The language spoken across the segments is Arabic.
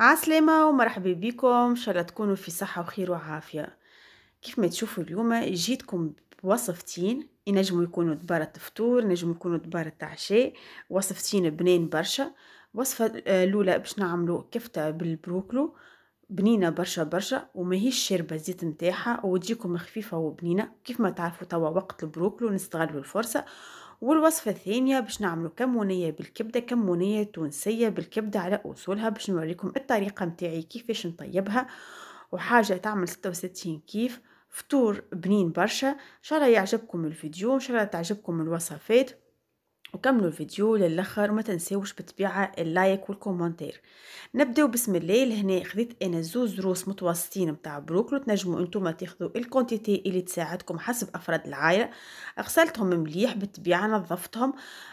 عسلامة ومرحبا بكم ان شاء الله تكونوا في صحة وخير وعافية كيف ما تشوفوا اليوم جيتكم بوصفتين ينجموا يكونوا دبارة فطور نجموا يكونوا دبارة عشاء وصفتين بنين برشا وصفة الأولى باش نعملوا كفتة بالبروكلو بنينة برشا برشا وماهيش شاربة زيت نتاعها وتجيكم خفيفة وبنينة كيف ما تعرفوا توا وقت البروكلو نستغلوا الفرصة والوصفة الثانية باش نعملو كمونية بالكبدة كمونية تونسية بالكبدة على أصولها باش نوريكم الطريقة متاعي كيفاش نطيبها وحاجة تعمل ستة وستين كيف فطور بنين برشا ان شاء الله يعجبكم الفيديو ان شاء الله تعجبكم الوصفات وكملوا الفيديو للاخر وما تنساوش بتبيعه اللايك والكومنتير نبداو بسم الله لهنا خذيت انا زوز روس متوسطين نتاع بروكلو تنجموا انتم تاخذوا الكونتيتي اللي تساعدكم حسب افراد العائله غسلتهم مليح بالطبيعه نظفتهم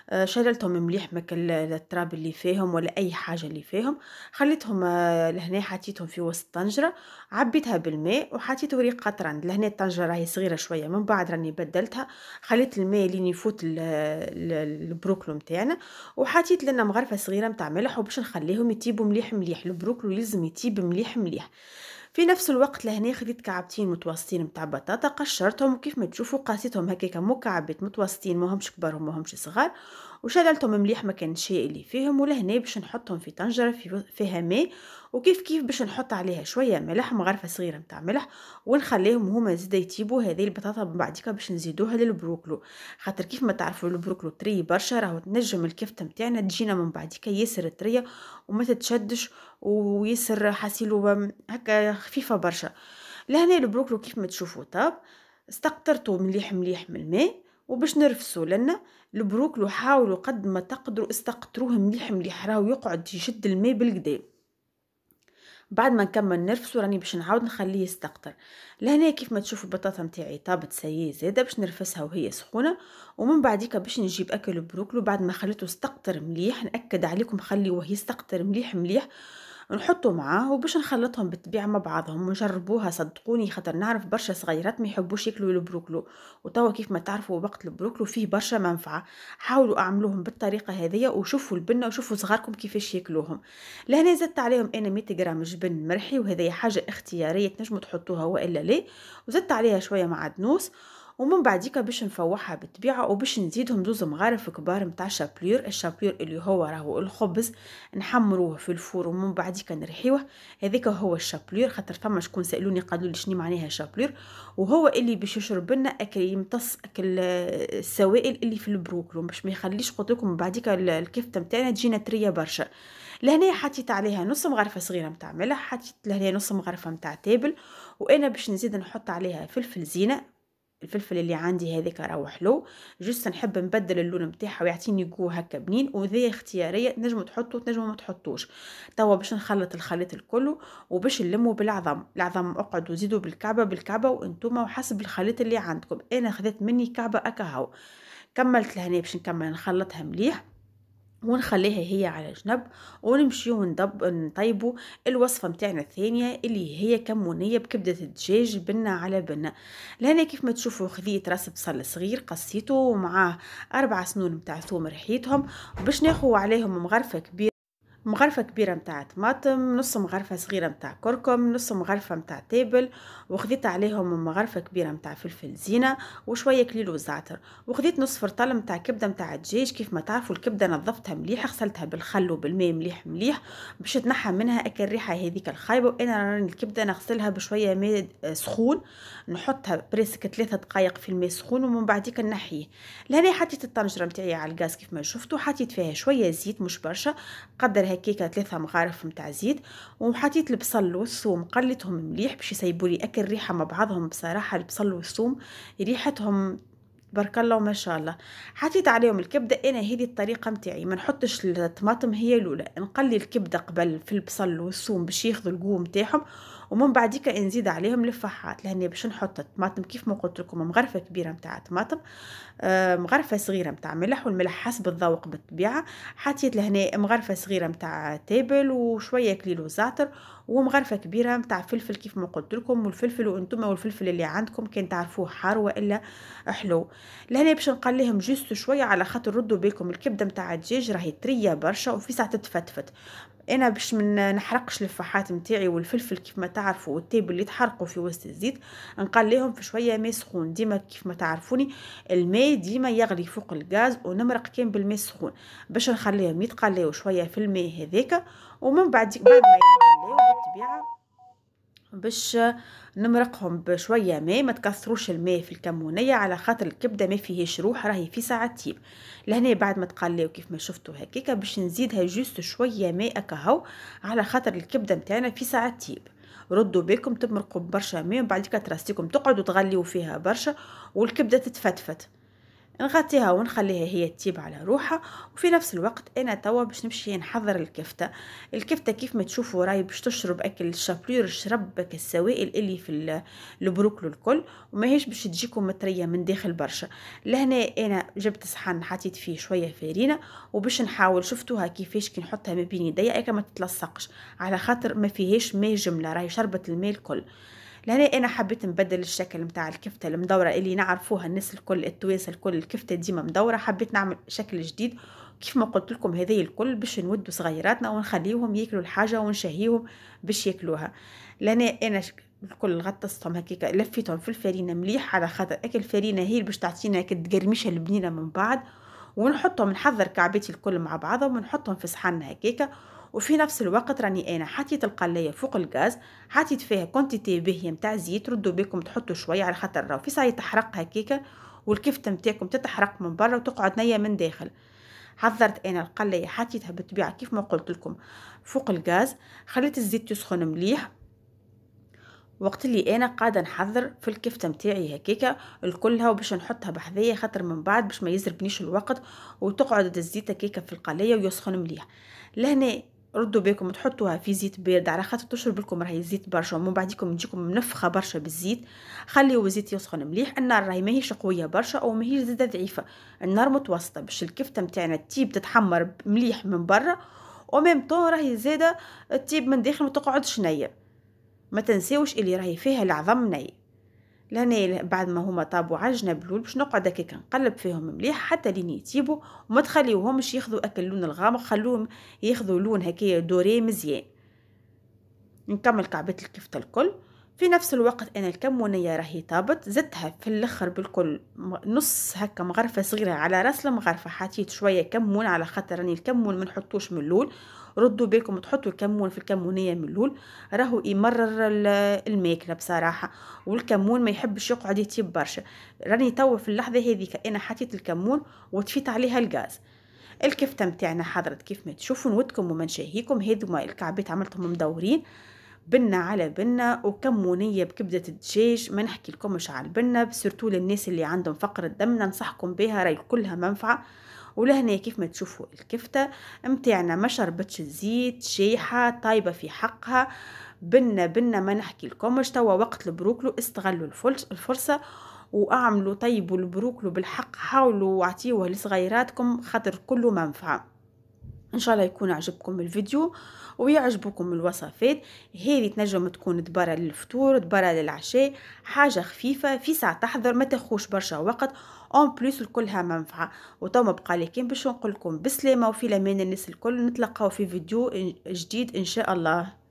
آه، شللتهم مليح مك التراب اللي فيهم ولا اي حاجه اللي فيهم خليتهم آه، لهنا حطيتهم في وسط طنجره عبيتها بالماء وحطيت وريق قطران لهنا الطنجره راهي صغيره شويه من بعد راني بدلتها خليت الماء لين يفوت ال ال البروكلو نتاعنا وحطيت لنا مغرفه صغيره نتاع ملح وباش نخليهم يطيبوا مليح مليح البروكلو يلزم يطيب مليح مليح في نفس الوقت لهنا خديت كعبتين متوسطين نتاع بطاطا قشرتهم وكيف ما تشوفوا قاسيتهم هكاك مكعبات متوسطين ماهمش كبار وماهمش صغار وشللتهم مليح ما شيء لي فيهم ولهنا باش نحطهم في طنجره في فيها ماء وكيف كيف باش نحط عليها شويه ملح مغرفه صغيره نتاع ملح ونخليهم هما زيد يطيبوا هذه البطاطا من بعديكا باش نزيدوها للبروكلو خاطر كيف ما تعرفوا البروكلو طري برشا راهو تنجم الكفته نتاعنا تجينا من بعديكا ياسر طريه وما تتشدش وياسر حاسيلو هكا خفيفه برشا لهنا البروكلو كيف ما تشوفوا طاب استقطرته مليح مليح من الماء وباش نرفسوا لنا البروكلو حاولوا قد ما تقدروا استقطروه مليح مليح راهو يقعد يشد الماء بالقدا بعد ما نكمل نرفسو راني باش نعاود نخليه يستقطر لهنا كيف ما تشوفوا البطاطا نتاعي طابت سيي زاده باش نرفسها وهي سخونه ومن بعديك باش نجيب اكل البروكلو بعد ما خليته استقطر مليح ناكد عليكم خليوه يستقطر مليح مليح نحطو معاه وباش نخلطهم بالطبيعة مع بعضهم ونجربوها صدقوني خاطر نعرف برشا صغيرات ما يحبوش ياكلوا البروكلو وتوا كيف ما تعرفوا وقت البروكلو فيه برشا منفعة حاولوا اعملوهم بالطريقة هذه وشوفوا البنة وشوفوا صغاركم كيفاش ياكلوهم لهنا زدت عليهم انا 100 غرام جبن مرحي وهذه حاجة اختيارية تنجموا تحطوها والا لا وزدت عليها شوية معدنوس ومن بعديكا باش نفوحها بالطبيعة وباش نزيدهم زوز مغارف كبار متاع شابلير الشابلير اللي هو راهو الخبز نحمروه في الفور ومن بعديكا نرحيوه هذاك هو الشابلير خاطر فما شكون سالوني قالوا لي شنو معناها شابلير وهو اللي باش يشرب لنا اكل يمتص اكل آه، السوائل اللي في البروكلو باش ما يخليش قلت لكم بعديكا الكفته نتاعنا تجينا تريه برشا لهنا حطيت عليها نص مغرفه صغيره نتاع ملح حطيت لهنا نص مغرفه نتاع تابل وانا باش نزيد نحط عليها فلفل زينه الفلفل اللي عندي هذيك راهو حلو جست نحب نبدل اللون نتاعها ويعطيني جو هكا بنين وذي اختياريه نجمو تحطو تنجمو ما تحطوش توا باش نخلط الخليط الكل وباش نلمو بالعظم العظم اقعدوا زيدوا بالكعبه بالكعبه وانتم وحسب الخليط اللي عندكم انا خذيت مني كعبه اكهو كملت لهنا باش نكمل نخلطها مليح ونخليها هي على جنب ونمشي وندب نطيبو الوصفة متاعنا الثانية اللي هي كمونية بكبدة الدجاج بنة على بنة لهنا كيف ما تشوفوا خذيت راس بصل صغير قصيته ومعاه أربع سنون متاع ثوم رحيتهم باش ناخو عليهم مغرفة كبيرة مغرفة كبيرة نتاع طماطم نص مغرفة صغيرة نتاع كركم نص مغرفة نتاع تابل وخذيت عليهم مغرفة كبيرة نتاع فلفل زينة وشوية كليل وزعتر وخذيت نص فرطال نتاع كبدة نتاع دجاج كيف ما تعرفوا الكبدة نظفتها مليح غسلتها بالخل وبالماء مليح مليح باش تنحى منها اك الريحة هذيك الخايبة وانا راني الكبدة نغسلها بشوية ماء سخون نحطها بريسك ثلاثة دقائق في الماء سخون ومن بعديك نحيه لهنا حطيت الطنجرة نتاعي على الغاز كيف ما شفتوا حطيت فيها شوية زيت مش برشا قدر هكيك ثلاثة مغارف متاع زيت وحطيت البصل والثوم قلتهم مليح باش يسيبوا لي اكل ريحه مع بعضهم بصراحه البصل والثوم ريحتهم تبارك الله وما شاء الله حطيت عليهم الكبده انا هذه الطريقه متاعي ما نحطش الطماطم هي الاولى نقلي الكبده قبل في البصل والثوم باش ياخذوا القوه متاعهم ومن بعديك نزيد عليهم لفاحات لهني باش نحط الطماطم كيف ما قلت لكم مغرفه كبيره نتاع طماطم آه، مغرفه صغيره نتاع ملح والملح حسب الذوق بالطبيعه حطيت لهنا مغرفه صغيره نتاع تيبل وشويه كليلو زعتر ومغرفه كبيره نتاع فلفل كيف ما قلت لكم والفلفل وانتم والفلفل اللي عندكم كان تعرفوه حار والا حلو لهنا باش نقليهم جوست شويه على خاطر ردوا بالكم الكبده نتاع الدجاج راهي طريه برشا وفي ساعه تتفتفت انا باش من نحرقش الفحات نتاعي والفلفل كيف ما تعرفوا والتيب اللي تحرقوا في وسط الزيت نقليهم في شويه ماء سخون ديما كيف ما تعرفوني الماء ديما يغلي فوق الغاز ونمرق كان بالماء السخون باش نخليهم يتقلاو شويه في الماء هذاك ومن بعد بعد ما يتقلاو بالطبيعه باش نمرقهم بشويه ماء ما تكثروش الماء في الكمونيه على خاطر الكبده ما فيهاش روح راهي في ساعتين لهنا بعد ما تقلاو كيف ما شفتوا هكاك باش نزيدها جوست شويه ماء كهو على خاطر الكبده نتاعنا في ساعتين ردوا بالكم تمرقوا برشا ماء ومن بعد تراسيكم تقعدوا تغليوا فيها برشا والكبده تتفتفت نغطيها ونخليها هي تجيب على روحها وفي نفس الوقت انا توا باش نمشي نحضر الكفته الكفته كيف ما تشوفوا راهي باش تشرب اكل الشابلور شربك السوائل اللي في البروكلو الكل وماهيش باش تجيكم مطريه من داخل برشا لهنا انا جبت صحن حطيت فيه شويه فارينه وباش نحاول شفتوها كيفاش كي نحطها ما بين يديا ما تتلصقش على خاطر ما فيهاش ماء جمله راهي شربت الماء الكل لهنا انا حبيت نبدل الشكل متاع الكفته المدوره اللي نعرفوها الناس الكل التواسه الكل الكفته ديما مدوره حبيت نعمل شكل جديد كيف ما قلت لكم هذه الكل باش نودوا صغيراتنا ونخليهم ياكلوا الحاجه ونشهيهم باش ياكلوها لهنا انا الكل غطستهم هكاك لفيتهم في الفرينه مليح على خاطر اكل الفرينه هي باش تعطينا هكا البنينه من بعد ونحطهم نحضر كعباتي الكل مع بعضهم ونحطهم في صحن هكاك وفي نفس الوقت راني انا حطيت القلايه فوق الغاز حطيت فيها كونتيتي باهيه نتاع زيت ردوا بكم تحطوا شويه على خاطر راهو في ساعه تحرق هكيكا والكفته نتاعكم تتحرق من برا وتقعد نيه من داخل حضرت انا القلايه حطيتها بالطبيعه كيف ما قلت لكم فوق الغاز خليت الزيت يسخن مليح وقت اللي انا قاعده نحضر في الكفته نتاعي هكاكا الكلها وباش نحطها بحذايا خاطر من بعد باش ما يزربنيش الوقت وتقعد الزيت هكاكا في القلايه ويسخن مليح لهنا ردوا بالكم تحطوها في زيت بارد على خاطر تشرب لكم راهي الزيت برشا ومن بعديكم تجيكم منفخه برشا بالزيت خليو الزيت يسخن مليح النار راهي ماهيش قويه برشا او ماهيش زاده ضعيفه النار متوسطه باش الكفته نتاعنا تيب تتحمر مليح من برا وميم طون راهي زاده تيب من داخل ما تقعدش نيه ما تنساوش اللي راهي فيها العظم نيه لهنا بعد ما هما طابوا الجناب الاول باش نقعد هكا نقلب فيهم مليح حتى لين يطيبوا وما تخليوهمش ياخذوا اكل اللون الغامق خلوهم ياخذوا لون هكايا دوري مزيان نكمل كعبات الكفته الكل في نفس الوقت أنا الكمونية راهي طابت زدتها في الأخر بالكل نص هكا مغرفة صغيرة على راس المغرفة حطيت شوية كمون على خاطر راني الكمون منحطوش من اللول ردوا بالكم تحطوا الكمون في الكمونية من اللول راهو يمرر الماكلة بصراحة والكمون ما يحبش يقعد يطيب برشا راني توا في اللحظة هذيك أنا حطيت الكمون وطفيت عليها الغاز الكفتة نتاعنا حضرت كيف ما تشوفوا نودكم وما هذوما الكعبات عملتهم مدورين بنة على بنة وكم منية بكبدة الدجاج ما نحكي لكمش على البنة بسرتو للناس اللي عندهم فقر الدم ننصحكم بها راي كلها منفعة ولهنا كيف ما تشوفوا الكفتة متاعنا ما شربتش الزيت شيحة طايبة في حقها بنا بنا ما نحكي لكمش توا وقت البروكلو استغلوا الفرصة واعملوا طيبوا البروكلو بالحق حاولوا واعطيوه لصغيراتكم خاطر كله منفعه ان شاء الله يكون عجبكم الفيديو ويعجبكم الوصفات هذه تنجم تكون دبره للفطور دبره للعشاء حاجه خفيفه في ساعه تحضر ما تاخوش برشا وقت اون بليس الكلها منفعه وتوما بقى لي كان باش نقول لكم بسلامه وفي الامان الناس الكل نتلقاو في فيديو جديد ان شاء الله